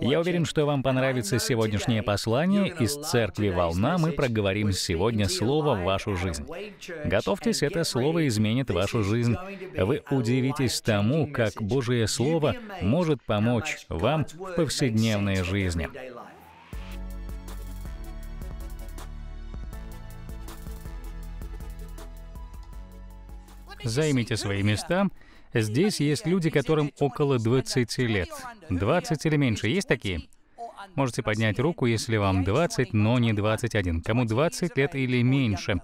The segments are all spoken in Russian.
Я уверен, что вам понравится сегодняшнее послание из церкви «Волна». Мы проговорим сегодня слово в вашу жизнь. Готовьтесь, это слово изменит вашу жизнь. Вы удивитесь тому, как Божие Слово может помочь вам в повседневной жизни. Займите свои места. Здесь есть люди, которым около 20 лет. 20 или меньше. Есть такие? Можете поднять руку, если вам 20, но не 21. Кому 20 лет или меньше?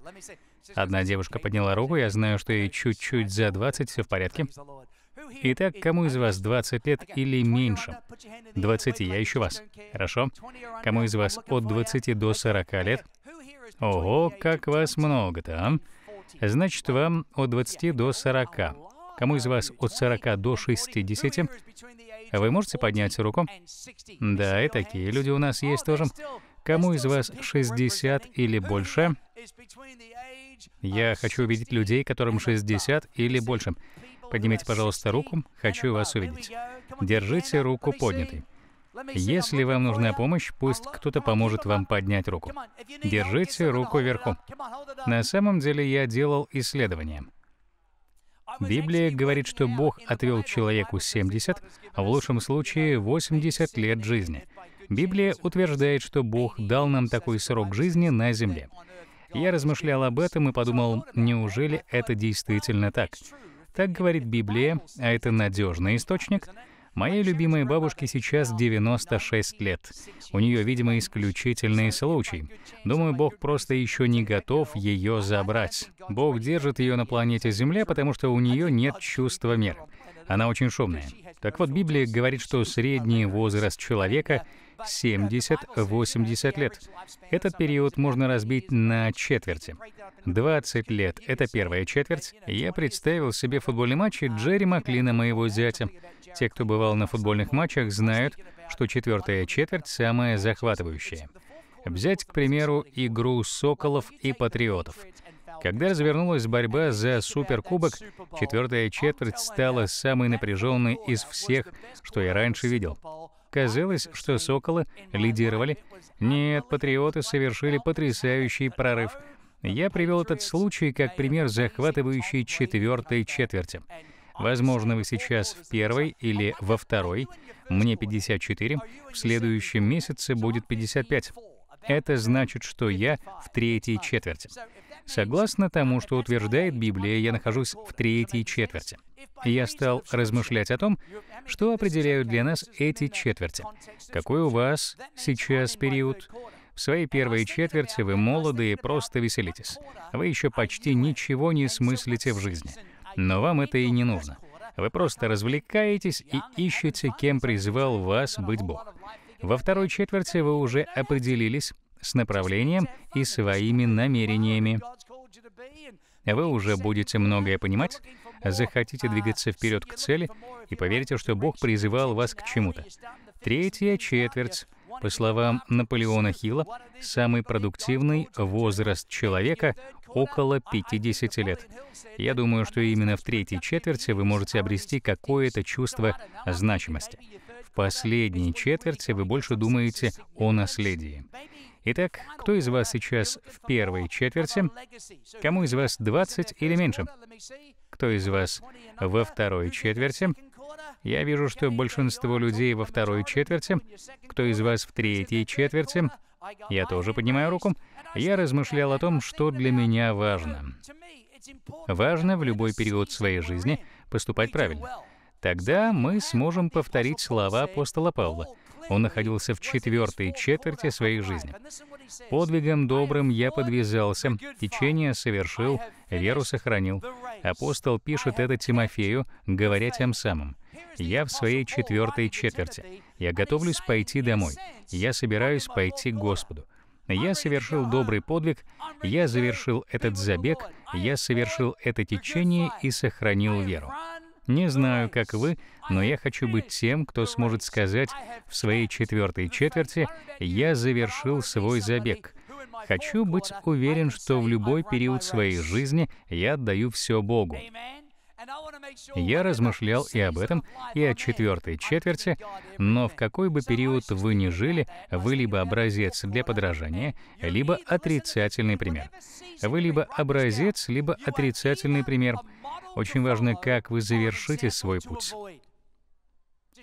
Одна девушка подняла руку, я знаю, что ей чуть-чуть за 20, все в порядке. Итак, кому из вас 20 лет или меньше? 20, я ищу вас. Хорошо. Кому из вас от 20 до 40 лет? Ого, как вас много-то, а? Значит, вам от 20 до 40. Кому из вас от 40 до 60? Вы можете поднять руку? Да, и такие люди у нас есть тоже. Кому из вас 60 или больше? Я хочу увидеть людей, которым 60 или больше. Поднимите, пожалуйста, руку. Хочу вас увидеть. Держите руку поднятой. Если вам нужна помощь, пусть кто-то поможет вам поднять руку. Держите руку вверху. На самом деле я делал исследование. Библия говорит, что Бог отвел человеку 70, а в лучшем случае 80 лет жизни. Библия утверждает, что Бог дал нам такой срок жизни на земле. Я размышлял об этом и подумал, неужели это действительно так? Так говорит Библия, а это надежный источник — Моей любимой бабушке сейчас 96 лет. У нее, видимо, исключительный случай. Думаю, Бог просто еще не готов ее забрать. Бог держит ее на планете Земля, потому что у нее нет чувства меры. Она очень шумная. Так вот, Библия говорит, что средний возраст человека 70-80 лет. Этот период можно разбить на четверти. 20 лет — это первая четверть. Я представил себе футбольный матч Джерри Маклина, моего зятя. Те, кто бывал на футбольных матчах, знают, что четвертая четверть самая захватывающая. Взять, к примеру, игру «Соколов» и «Патриотов». Когда развернулась борьба за Суперкубок, четвертая четверть стала самой напряженной из всех, что я раньше видел. Казалось, что «Соколы» лидировали. Нет, «Патриоты» совершили потрясающий прорыв. Я привел этот случай как пример захватывающей четвертой четверти. Возможно, вы сейчас в первой или во второй, мне 54, в следующем месяце будет 55. Это значит, что я в третьей четверти. Согласно тому, что утверждает Библия, я нахожусь в третьей четверти. Я стал размышлять о том, что определяют для нас эти четверти. Какой у вас сейчас период? В своей первой четверти вы молоды и просто веселитесь. Вы еще почти ничего не смыслите в жизни. Но вам это и не нужно. Вы просто развлекаетесь и ищете, кем призвал вас быть Бог. Во второй четверти вы уже определились, с направлением и своими намерениями. Вы уже будете многое понимать, захотите двигаться вперед к цели и поверите, что Бог призывал вас к чему-то. Третья четверть. По словам Наполеона Хилла, самый продуктивный возраст человека около 50 лет. Я думаю, что именно в третьей четверти вы можете обрести какое-то чувство значимости. В последней четверти вы больше думаете о наследии. Итак, кто из вас сейчас в первой четверти? Кому из вас 20 или меньше? Кто из вас во второй четверти? Я вижу, что большинство людей во второй четверти. Кто из вас в третьей четверти? Я тоже поднимаю руку. Я размышлял о том, что для меня важно. Важно в любой период своей жизни поступать правильно. Тогда мы сможем повторить слова апостола Павла — он находился в четвертой четверти своей жизни. Подвигом добрым я подвязался, течение совершил, веру сохранил. Апостол пишет это Тимофею, говоря тем самым. Я в своей четвертой четверти. Я готовлюсь пойти домой. Я собираюсь пойти к Господу. Я совершил добрый подвиг, я завершил этот забег, я совершил это течение и сохранил веру. Не знаю, как вы, но я хочу быть тем, кто сможет сказать в своей четвертой четверти «я завершил свой забег». Хочу быть уверен, что в любой период своей жизни я отдаю все Богу. Я размышлял и об этом, и о четвертой четверти, но в какой бы период вы ни жили, вы либо образец для подражания, либо отрицательный пример. Вы либо образец, либо отрицательный пример. Очень важно, как вы завершите свой путь.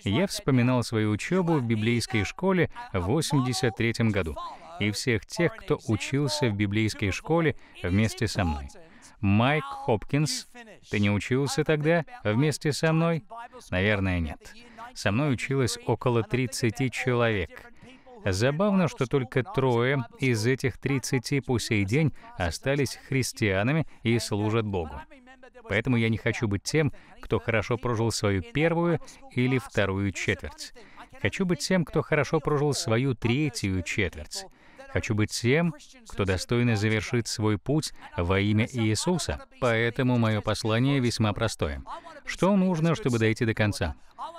Я вспоминал свою учебу в библейской школе в 83 году и всех тех, кто учился в библейской школе вместе со мной — Майк Хопкинс, ты не учился тогда вместе со мной? Наверное, нет. Со мной училось около 30 человек. Забавно, что только трое из этих 30 по сей день остались христианами и служат Богу. Поэтому я не хочу быть тем, кто хорошо прожил свою первую или вторую четверть. Хочу быть тем, кто хорошо прожил свою третью четверть. Хочу быть тем, кто достойно завершит свой путь во имя Иисуса. Поэтому мое послание весьма простое. Что нужно, чтобы дойти до конца?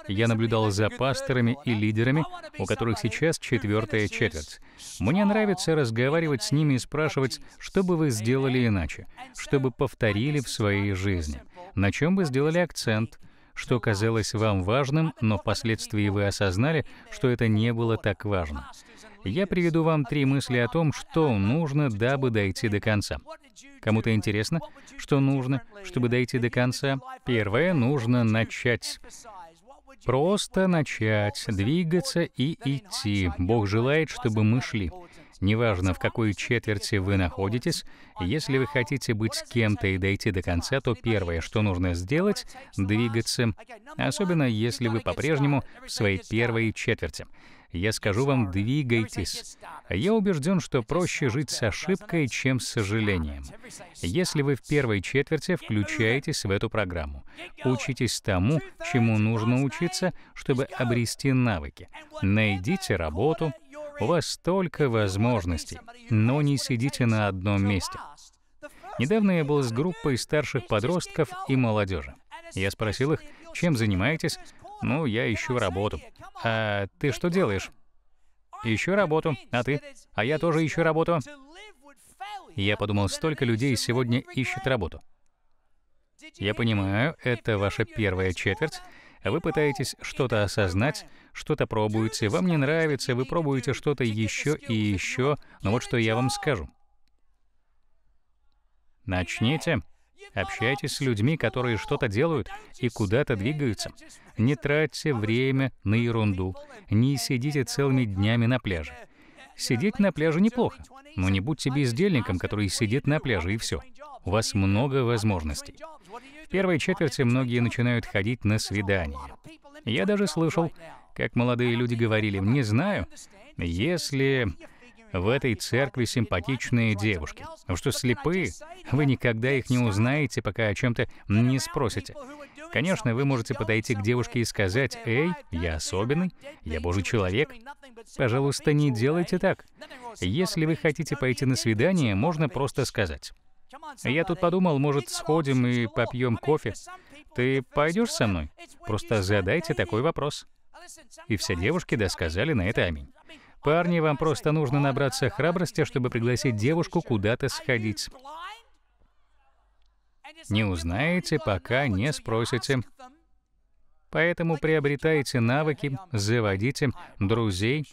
Я наблюдал за пасторами и лидерами, у которых сейчас четвертая четверть. Мне нравится разговаривать с ними и спрашивать, что бы вы сделали иначе, что бы повторили в своей жизни, на чем бы сделали акцент, что казалось вам важным, но впоследствии вы осознали, что это не было так важно. Я приведу вам три мысли о том, что нужно, дабы дойти до конца. Кому-то интересно, что нужно, чтобы дойти до конца? Первое, нужно начать. Просто начать, двигаться и идти. Бог желает, чтобы мы шли. Неважно, в какой четверти вы находитесь, если вы хотите быть с кем-то и дойти до конца, то первое, что нужно сделать — двигаться, особенно если вы по-прежнему в своей первой четверти. Я скажу вам, двигайтесь. Я убежден, что проще жить с ошибкой, чем с сожалением. Если вы в первой четверти включаетесь в эту программу, учитесь тому, чему нужно учиться, чтобы обрести навыки. Найдите работу, у вас столько возможностей, но не сидите на одном месте. Недавно я был с группой старших подростков и молодежи. Я спросил их, чем занимаетесь? Ну, я ищу работу. А ты что делаешь? Ищу работу. А ты? А я тоже ищу работу. Я подумал, столько людей сегодня ищет работу. Я понимаю, это ваша первая четверть, вы пытаетесь что-то осознать, что-то пробуете, вам не нравится, вы пробуете что-то еще и еще, но ну вот что я вам скажу. Начните. Общайтесь с людьми, которые что-то делают и куда-то двигаются. Не тратьте время на ерунду. Не сидите целыми днями на пляже. Сидеть на пляже неплохо, но не будьте бездельником, который сидит на пляже и все. У вас много возможностей. В первой четверти многие начинают ходить на свидания. Я даже слышал, как молодые люди говорили, «Не знаю, если в этой церкви симпатичные девушки. Вы что, слепые? Вы никогда их не узнаете, пока о чем-то не спросите. Конечно, вы можете подойти к девушке и сказать, «Эй, я особенный, я божий человек». Пожалуйста, не делайте так. Если вы хотите пойти на свидание, можно просто сказать, я тут подумал, может, сходим и попьем кофе. Ты пойдешь со мной? Просто задайте такой вопрос. И все девушки досказали на это аминь. Парни, вам просто нужно набраться храбрости, чтобы пригласить девушку куда-то сходить. Не узнаете, пока не спросите. Поэтому приобретайте навыки, заводите друзей,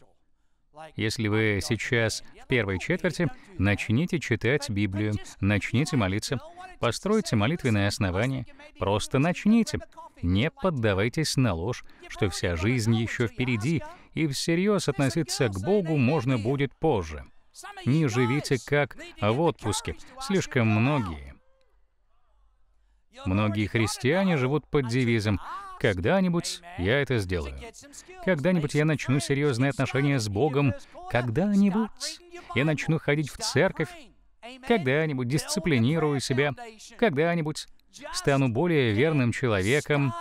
если вы сейчас в первой четверти, начните читать Библию, начните молиться, постройте молитвенное основание, просто начните. Не поддавайтесь на ложь, что вся жизнь еще впереди, и всерьез относиться к Богу можно будет позже. Не живите как в отпуске, слишком многие. Многие христиане живут под девизом когда-нибудь я это сделаю. Когда-нибудь я начну серьезные отношения с Богом. Когда-нибудь я начну ходить в церковь. Когда-нибудь дисциплинирую себя. Когда-нибудь стану более верным человеком.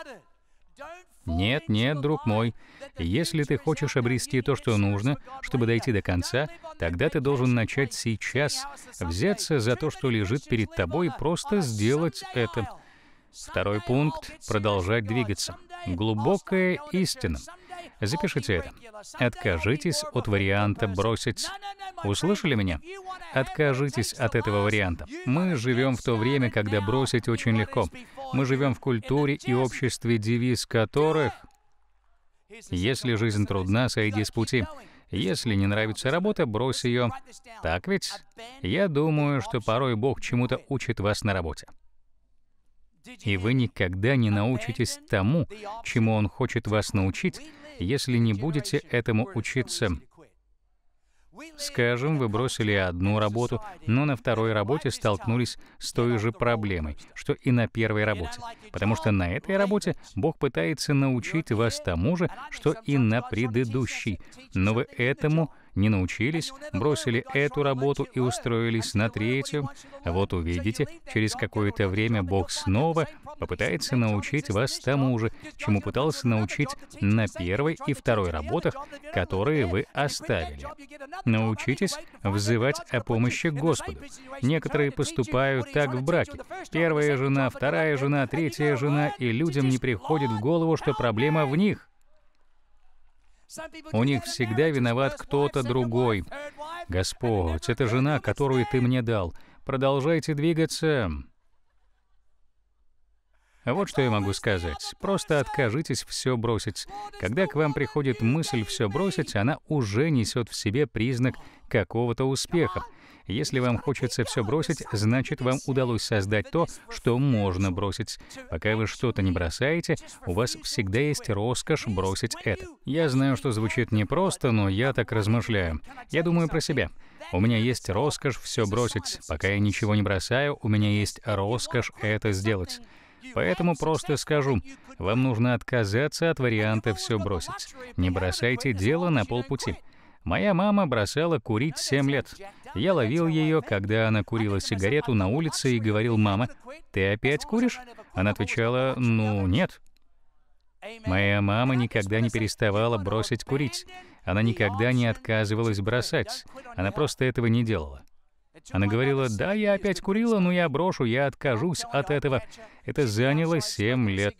Нет, нет, друг мой. Если ты хочешь обрести то, что нужно, чтобы дойти до конца, тогда ты должен начать сейчас, взяться за то, что лежит перед тобой, и просто сделать это. Второй пункт — продолжать двигаться. Глубокая истина. Запишите это. Откажитесь от варианта «бросить». Услышали меня? Откажитесь от этого варианта. Мы живем в то время, когда бросить очень легко. Мы живем в культуре и обществе, девиз которых «Если жизнь трудна, сойди с пути». Если не нравится работа, брось ее. Так ведь? Я думаю, что порой Бог чему-то учит вас на работе. И вы никогда не научитесь тому, чему Он хочет вас научить, если не будете этому учиться. Скажем, вы бросили одну работу, но на второй работе столкнулись с той же проблемой, что и на первой работе. Потому что на этой работе Бог пытается научить вас тому же, что и на предыдущей. Но вы этому не научились, бросили эту работу и устроились на третью. Вот увидите, через какое-то время Бог снова попытается научить вас тому же, чему пытался научить на первой и второй работах, которые вы оставили. Научитесь взывать о помощи Господу. Некоторые поступают так в браке. Первая жена, вторая жена, третья жена, и людям не приходит в голову, что проблема в них. У них всегда виноват кто-то другой. Господь, это жена, которую ты мне дал. Продолжайте двигаться. Вот что я могу сказать. Просто откажитесь все бросить. Когда к вам приходит мысль все бросить, она уже несет в себе признак какого-то успеха. Если вам хочется все бросить, значит, вам удалось создать то, что можно бросить. Пока вы что-то не бросаете, у вас всегда есть роскошь бросить это. Я знаю, что звучит непросто, но я так размышляю. Я думаю про себя. У меня есть роскошь все бросить. Пока я ничего не бросаю, у меня есть роскошь это сделать. Поэтому просто скажу, вам нужно отказаться от варианта «все бросить». Не бросайте дело на полпути. Моя мама бросала курить 7 лет. Я ловил ее, когда она курила сигарету на улице и говорил, «Мама, ты опять куришь?» Она отвечала, «Ну, нет». Моя мама никогда не переставала бросить курить. Она никогда не отказывалась бросать. Она просто этого не делала. Она говорила, «Да, я опять курила, но я брошу, я откажусь от этого». Это заняло 7 лет.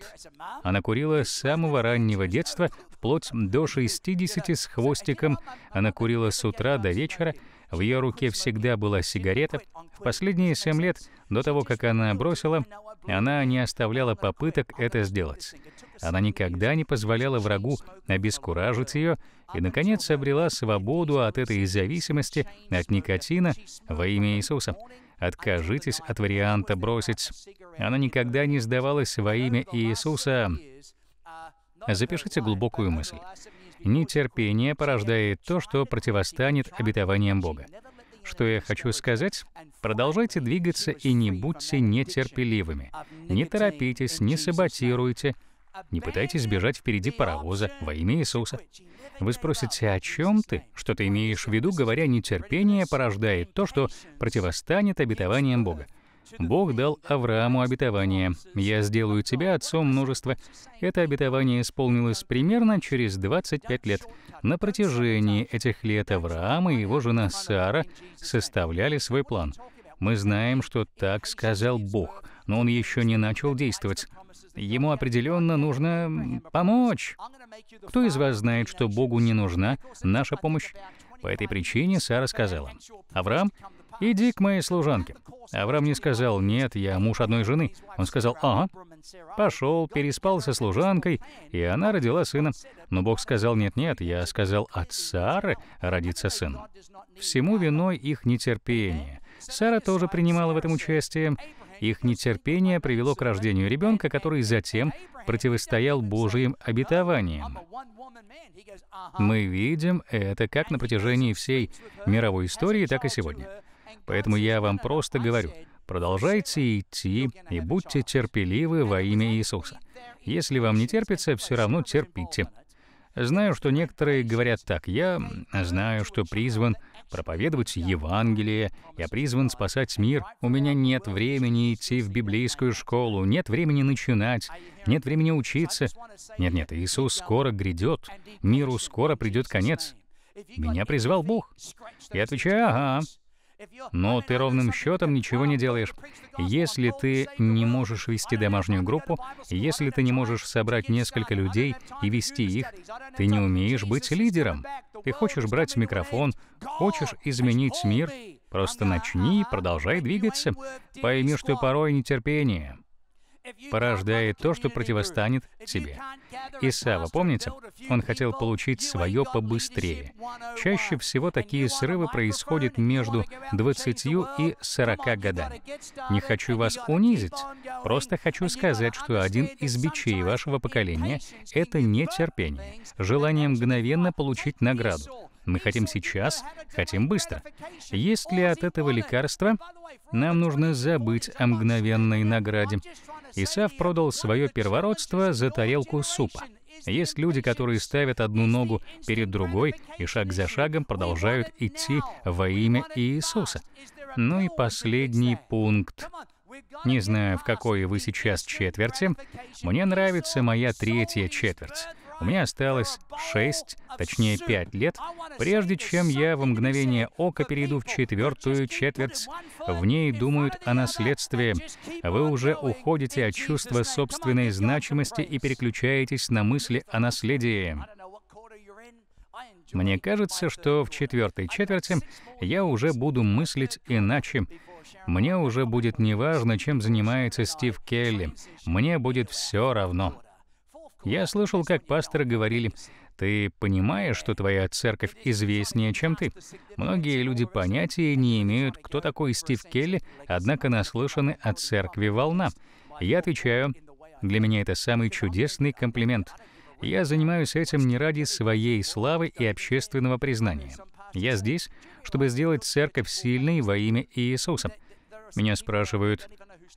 Она курила с самого раннего детства вплоть до 60 с хвостиком. Она курила с утра до вечера, в ее руке всегда была сигарета. В последние семь лет, до того, как она бросила, она не оставляла попыток это сделать. Она никогда не позволяла врагу обескуражить ее и, наконец, обрела свободу от этой зависимости от никотина во имя Иисуса. Откажитесь от варианта бросить. Она никогда не сдавалась во имя Иисуса. Запишите глубокую мысль. Нетерпение порождает то, что противостанет обетованиям Бога. Что я хочу сказать? Продолжайте двигаться и не будьте нетерпеливыми. Не торопитесь, не саботируйте, не пытайтесь бежать впереди паровоза во имя Иисуса. Вы спросите, о чем ты? Что ты имеешь в виду, говоря, нетерпение порождает то, что противостанет обетованиям Бога. Бог дал Аврааму обетование. «Я сделаю тебя отцом множества». Это обетование исполнилось примерно через 25 лет. На протяжении этих лет Авраам и его жена Сара составляли свой план. Мы знаем, что так сказал Бог, но он еще не начал действовать. Ему определенно нужно помочь. Кто из вас знает, что Богу не нужна наша помощь? По этой причине Сара сказала, «Авраам, иди к моей служанке. Авраам не сказал, нет, я муж одной жены. Он сказал, ага. Пошел, переспал со служанкой, и она родила сына. Но Бог сказал, нет-нет, я сказал, от Сары родится сын. Всему виной их нетерпение. Сара тоже принимала в этом участие. Их нетерпение привело к рождению ребенка, который затем противостоял Божьим обетованиям. Мы видим это как на протяжении всей мировой истории, так и сегодня. Поэтому я вам просто говорю, продолжайте идти и будьте терпеливы во имя Иисуса. Если вам не терпится, все равно терпите. Знаю, что некоторые говорят так. Я знаю, что призван проповедовать Евангелие, я призван спасать мир. У меня нет времени идти в библейскую школу, нет времени начинать, нет времени учиться. Нет-нет, Иисус скоро грядет, миру скоро придет конец. Меня призвал Бог. Я отвечаю, ага, но ты ровным счетом ничего не делаешь. Если ты не можешь вести домашнюю группу, если ты не можешь собрать несколько людей и вести их, ты не умеешь быть лидером. Ты хочешь брать микрофон, хочешь изменить мир, просто начни и продолжай двигаться. Пойми, что порой нетерпение — порождает то, что противостанет тебе. Исава, помните? Он хотел получить свое побыстрее. Чаще всего такие срывы происходят между 20 и 40 годами. Не хочу вас унизить, просто хочу сказать, что один из бичей вашего поколения — это нетерпение, желание мгновенно получить награду. Мы хотим сейчас, хотим быстро. Есть ли от этого лекарства? Нам нужно забыть о мгновенной награде. Исав продал свое первородство за тарелку супа. Есть люди, которые ставят одну ногу перед другой и шаг за шагом продолжают идти во имя Иисуса. Ну и последний пункт. Не знаю, в какой вы сейчас четверти. Мне нравится моя третья четверть. У меня осталось 6, точнее 5 лет, прежде чем я в мгновение ока перейду в четвертую четверть. В ней думают о наследстве. Вы уже уходите от чувства собственной значимости и переключаетесь на мысли о наследии. Мне кажется, что в четвертой четверти я уже буду мыслить иначе. Мне уже будет неважно, чем занимается Стив Келли. Мне будет все равно. Я слышал, как пасторы говорили, «Ты понимаешь, что твоя церковь известнее, чем ты?» Многие люди понятия не имеют, кто такой Стив Келли, однако наслышаны о церкви «Волна». Я отвечаю, для меня это самый чудесный комплимент. Я занимаюсь этим не ради своей славы и общественного признания. Я здесь, чтобы сделать церковь сильной во имя Иисуса. Меня спрашивают,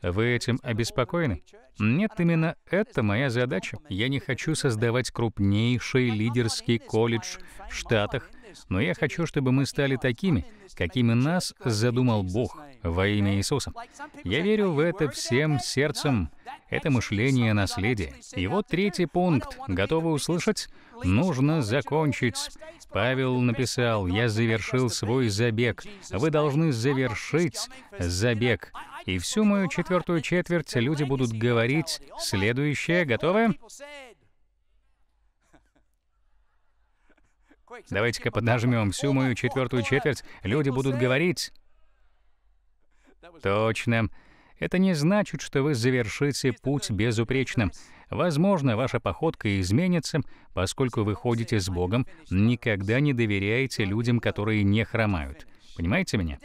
вы этим обеспокоены? Нет, именно это моя задача. Я не хочу создавать крупнейший лидерский колледж в Штатах, но я хочу, чтобы мы стали такими, какими нас задумал Бог во имя Иисуса. Я верю в это всем сердцем, это мышление наследия. И вот третий пункт. Готовы услышать? Нужно закончить. Павел написал, «Я завершил свой забег». Вы должны завершить забег. И всю мою четвертую четверть люди будут говорить следующее. Готовы? Давайте-ка поднажмем всю мою четвертую четверть. Люди будут говорить. Точно. Это не значит, что вы завершите путь безупречным. Возможно, ваша походка изменится, поскольку вы ходите с Богом, никогда не доверяете людям, которые не хромают. Понимаете меня?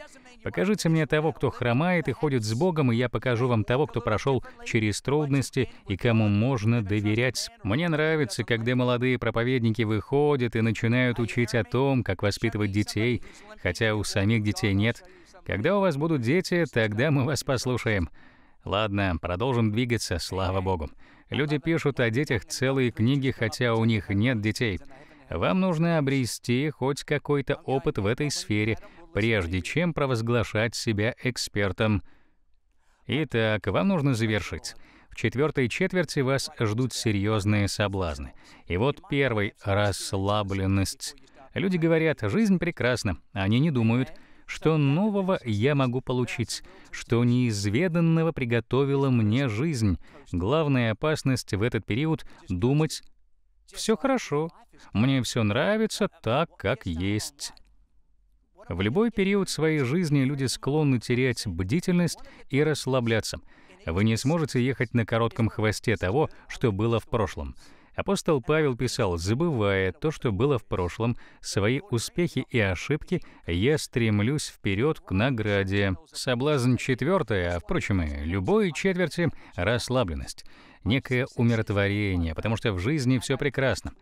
Покажите мне того, кто хромает и ходит с Богом, и я покажу вам того, кто прошел через трудности и кому можно доверять. Мне нравится, когда молодые проповедники выходят и начинают учить о том, как воспитывать детей, хотя у самих детей нет. Когда у вас будут дети, тогда мы вас послушаем. Ладно, продолжим двигаться, слава богу. Люди пишут о детях целые книги, хотя у них нет детей. Вам нужно обрести хоть какой-то опыт в этой сфере, прежде чем провозглашать себя экспертом. Итак, вам нужно завершить. В четвертой четверти вас ждут серьезные соблазны. И вот первый — расслабленность. Люди говорят, жизнь прекрасна. Они не думают — что нового я могу получить, что неизведанного приготовила мне жизнь. Главная опасность в этот период — думать «все хорошо, мне все нравится так, как есть». В любой период своей жизни люди склонны терять бдительность и расслабляться. Вы не сможете ехать на коротком хвосте того, что было в прошлом — Апостол Павел писал, «Забывая то, что было в прошлом, свои успехи и ошибки, я стремлюсь вперед к награде». Соблазн четвертый, а, впрочем, и любой четверти — расслабленность, некое умиротворение, потому что в жизни все прекрасно.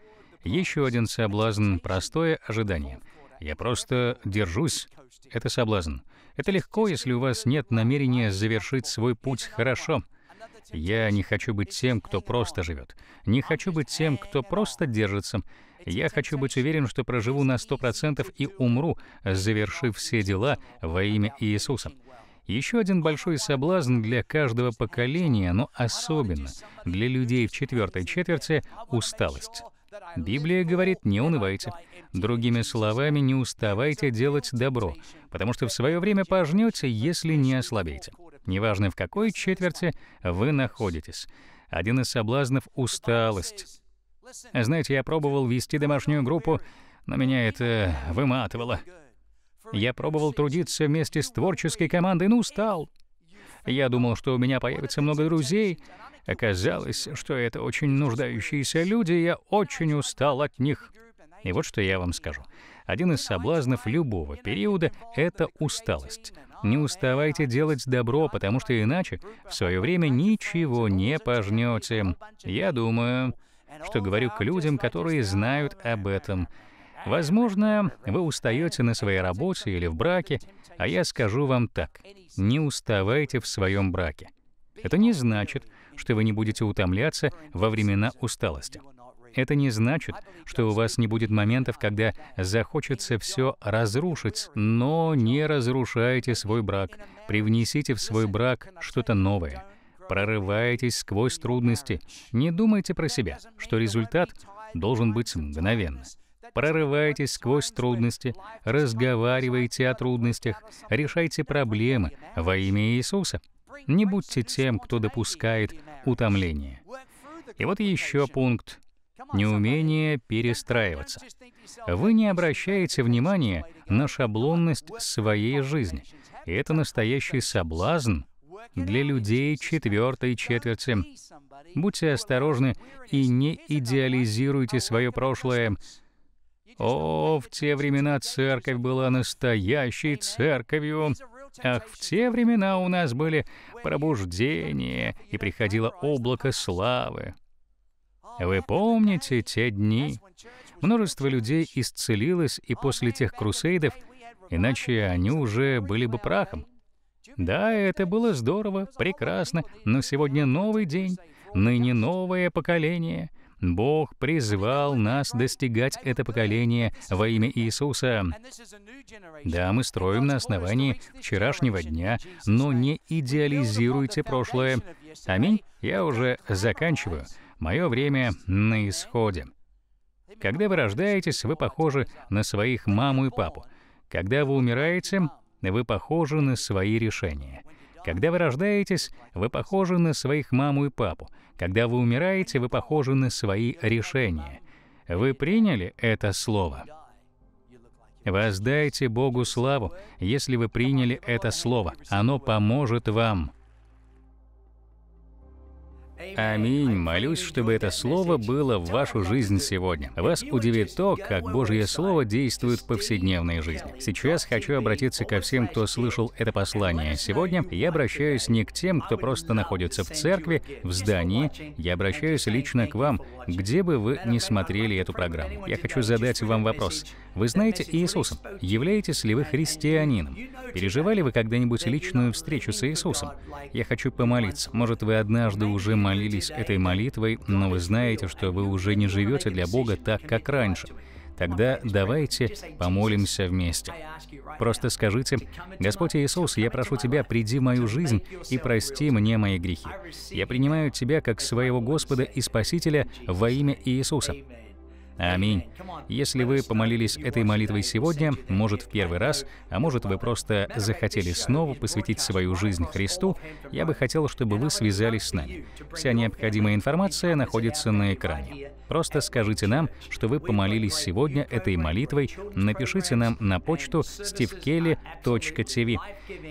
Еще один соблазн — простое ожидание. Я просто держусь. Это соблазн. Это легко, если у вас нет намерения завершить свой путь хорошо — я не хочу быть тем, кто просто живет. Не хочу быть тем, кто просто держится. Я хочу быть уверен, что проживу на 100% и умру, завершив все дела во имя Иисуса. Еще один большой соблазн для каждого поколения, но особенно для людей в четвертой четверти — усталость. Библия говорит, не унывайте. Другими словами, не уставайте делать добро, потому что в свое время пожнете, если не ослабеете. Неважно, в какой четверти вы находитесь. Один из соблазнов — усталость. Знаете, я пробовал вести домашнюю группу, но меня это выматывало. Я пробовал трудиться вместе с творческой командой, но устал. Я думал, что у меня появится много друзей. Оказалось, что это очень нуждающиеся люди, и я очень устал от них. И вот что я вам скажу. Один из соблазнов любого периода — это усталость. Не уставайте делать добро, потому что иначе в свое время ничего не пожнете. Я думаю, что говорю к людям, которые знают об этом — Возможно, вы устаете на своей работе или в браке, а я скажу вам так. Не уставайте в своем браке. Это не значит, что вы не будете утомляться во времена усталости. Это не значит, что у вас не будет моментов, когда захочется все разрушить, но не разрушайте свой брак. Привнесите в свой брак что-то новое. Прорывайтесь сквозь трудности. Не думайте про себя, что результат должен быть мгновенно прорывайтесь сквозь трудности, разговаривайте о трудностях, решайте проблемы во имя Иисуса. Не будьте тем, кто допускает утомление. И вот еще пункт. Неумение перестраиваться. Вы не обращаете внимания на шаблонность своей жизни. И это настоящий соблазн для людей четвертой четверти. Будьте осторожны и не идеализируйте свое прошлое, о, в те времена церковь была настоящей церковью. Ах, в те времена у нас были пробуждения, и приходило облако славы. Вы помните те дни? Множество людей исцелилось и после тех крусейдов, иначе они уже были бы прахом. Да, это было здорово, прекрасно, но сегодня новый день, ныне новое поколение — Бог призвал нас достигать это поколение во имя Иисуса. Да, мы строим на основании вчерашнего дня, но не идеализируйте прошлое. Аминь. Я уже заканчиваю. Мое время на исходе. Когда вы рождаетесь, вы похожи на своих маму и папу. Когда вы умираете, вы похожи на свои решения. Когда вы рождаетесь, вы похожи на своих маму и папу. Когда вы умираете, вы похожи на свои решения. Вы приняли это слово? Воздайте Богу славу, если вы приняли это слово. Оно поможет вам. Аминь. Молюсь, чтобы это слово было в вашу жизнь сегодня. Вас удивит то, как Божье Слово действует в повседневной жизни. Сейчас хочу обратиться ко всем, кто слышал это послание. Сегодня я обращаюсь не к тем, кто просто находится в церкви, в здании. Я обращаюсь лично к вам, где бы вы ни смотрели эту программу. Я хочу задать вам вопрос. Вы знаете Иисуса? Являетесь ли вы христианином? Переживали вы когда-нибудь личную встречу с Иисусом? Я хочу помолиться. Может, вы однажды уже молились этой молитвой, но вы знаете, что вы уже не живете для Бога так, как раньше. Тогда давайте помолимся вместе. Просто скажите, «Господь Иисус, я прошу Тебя, приди в мою жизнь и прости мне мои грехи. Я принимаю Тебя как своего Господа и Спасителя во имя Иисуса. Аминь. Если вы помолились этой молитвой сегодня, может в первый раз, а может вы просто захотели снова посвятить свою жизнь Христу, я бы хотел, чтобы вы связались с нами. Вся необходимая информация находится на экране. Просто скажите нам, что вы помолились сегодня этой молитвой, напишите нам на почту stevekely.tv.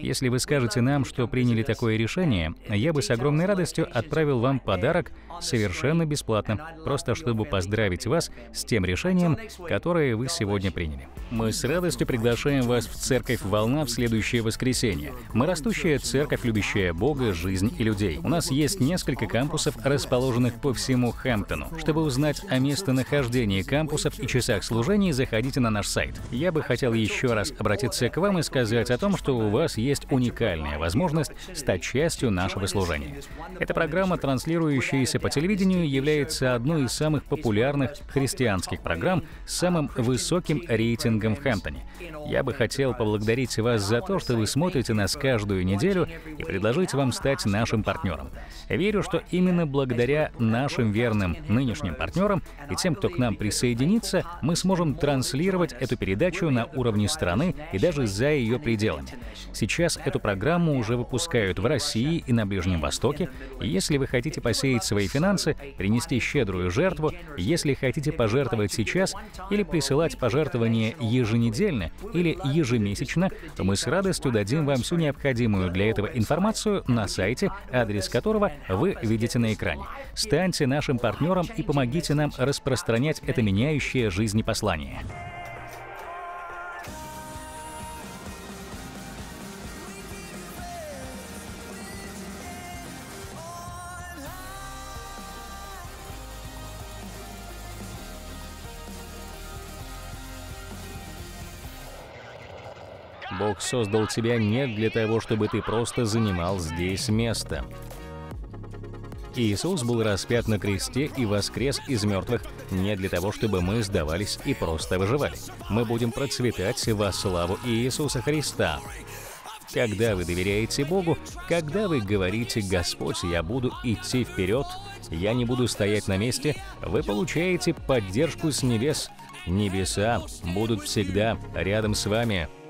Если вы скажете нам, что приняли такое решение, я бы с огромной радостью отправил вам подарок совершенно бесплатно, просто чтобы поздравить вас с тем решением, которое вы сегодня приняли. Мы с радостью приглашаем вас в Церковь «Волна» в следующее воскресенье. Мы растущая церковь, любящая Бога, жизнь и людей. У нас есть несколько кампусов, расположенных по всему Хэмптону. Чтобы узнать, узнать о местонахождении кампусов и часах служения заходите на наш сайт. Я бы хотел еще раз обратиться к вам и сказать о том, что у вас есть уникальная возможность стать частью нашего служения. Эта программа, транслирующаяся по телевидению, является одной из самых популярных христианских программ с самым высоким рейтингом в Хэмптоне. Я бы хотел поблагодарить вас за то, что вы смотрите нас каждую неделю и предложить вам стать нашим партнером. Верю, что именно благодаря нашим верным нынешним партнерам партнерам и тем, кто к нам присоединится, мы сможем транслировать эту передачу на уровне страны и даже за ее пределами. Сейчас эту программу уже выпускают в России и на Ближнем Востоке. Если вы хотите посеять свои финансы, принести щедрую жертву, если хотите пожертвовать сейчас или присылать пожертвования еженедельно или ежемесячно, то мы с радостью дадим вам всю необходимую для этого информацию на сайте, адрес которого вы видите на экране. Станьте нашим партнером и помогите помогите нам распространять это меняющее жизни послание. Бог создал тебя не для того, чтобы ты просто занимал здесь место. Иисус был распят на кресте и воскрес из мертвых не для того, чтобы мы сдавались и просто выживали. Мы будем процветать во славу Иисуса Христа. Когда вы доверяете Богу, когда вы говорите «Господь, я буду идти вперед», «Я не буду стоять на месте», вы получаете поддержку с небес. Небеса будут всегда рядом с вами.